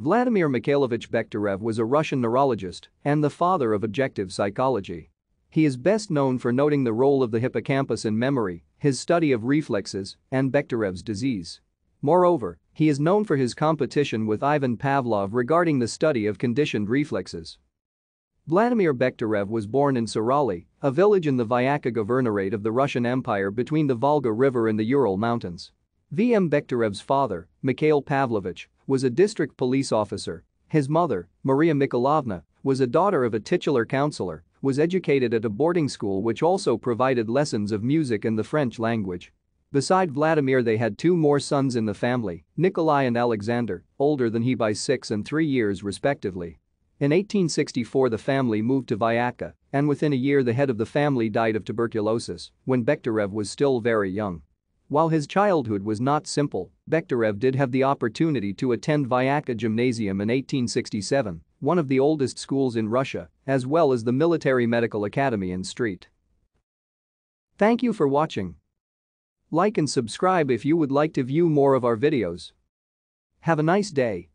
Vladimir Mikhailovich Bekhterev was a Russian neurologist and the father of objective psychology. He is best known for noting the role of the hippocampus in memory, his study of reflexes, and Bekhterev's disease. Moreover, he is known for his competition with Ivan Pavlov regarding the study of conditioned reflexes. Vladimir Bekhterev was born in Sorali, a village in the Vyaka Governorate of the Russian Empire between the Volga River and the Ural Mountains. V. M. Bekhterev's father, Mikhail Pavlovich, was a district police officer. His mother, Maria Mikhailovna, was a daughter of a titular counselor, was educated at a boarding school which also provided lessons of music and the French language. Beside Vladimir they had two more sons in the family, Nikolai and Alexander, older than he by six and three years respectively. In 1864 the family moved to Vyatka, and within a year the head of the family died of tuberculosis when Bekhterev was still very young. While his childhood was not simple, Bekhterev did have the opportunity to attend Vyaka Gymnasium in 1867, one of the oldest schools in Russia, as well as the Military Medical Academy in St. Thank you for watching. Like and subscribe if you would like to view more of our videos. Have a nice day.